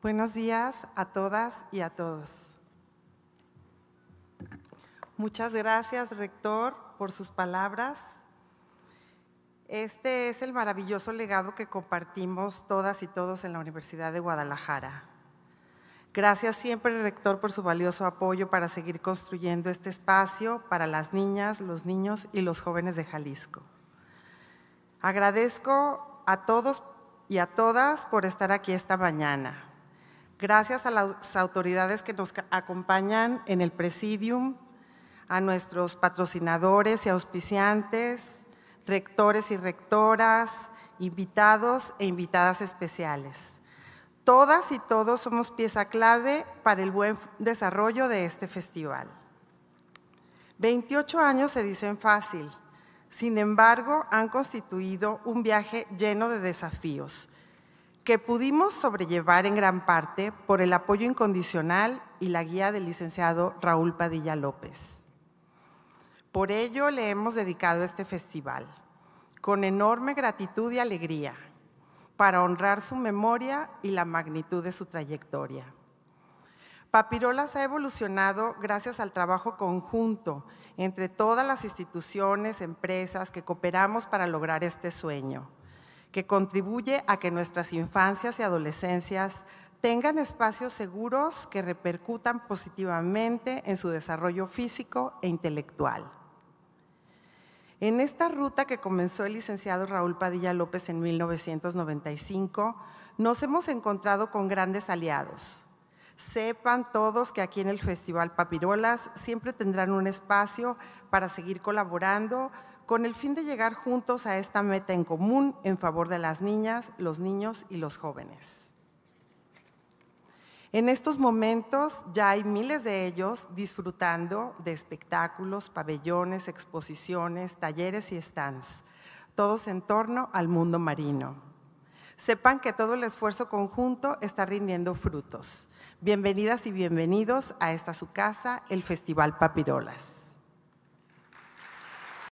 Buenos días a todas y a todos. Muchas gracias, rector, por sus palabras. Este es el maravilloso legado que compartimos todas y todos en la Universidad de Guadalajara. Gracias siempre, rector, por su valioso apoyo para seguir construyendo este espacio para las niñas, los niños y los jóvenes de Jalisco. Agradezco a todos y a todas por estar aquí esta mañana. Gracias a las autoridades que nos acompañan en el presidium, a nuestros patrocinadores y auspiciantes, rectores y rectoras, invitados e invitadas especiales. Todas y todos somos pieza clave para el buen desarrollo de este festival. 28 años se dicen fácil, sin embargo han constituido un viaje lleno de desafíos, que pudimos sobrellevar en gran parte por el apoyo incondicional y la guía del licenciado Raúl Padilla López. Por ello le hemos dedicado este festival, con enorme gratitud y alegría, para honrar su memoria y la magnitud de su trayectoria. Papirolas ha evolucionado gracias al trabajo conjunto entre todas las instituciones, empresas que cooperamos para lograr este sueño que contribuye a que nuestras infancias y adolescencias tengan espacios seguros que repercutan positivamente en su desarrollo físico e intelectual. En esta ruta que comenzó el licenciado Raúl Padilla López en 1995, nos hemos encontrado con grandes aliados. Sepan todos que aquí en el Festival Papirolas siempre tendrán un espacio para seguir colaborando con el fin de llegar juntos a esta meta en común en favor de las niñas, los niños y los jóvenes. En estos momentos ya hay miles de ellos disfrutando de espectáculos, pabellones, exposiciones, talleres y stands, todos en torno al mundo marino. Sepan que todo el esfuerzo conjunto está rindiendo frutos. Bienvenidas y bienvenidos a esta su casa, el Festival Papirolas.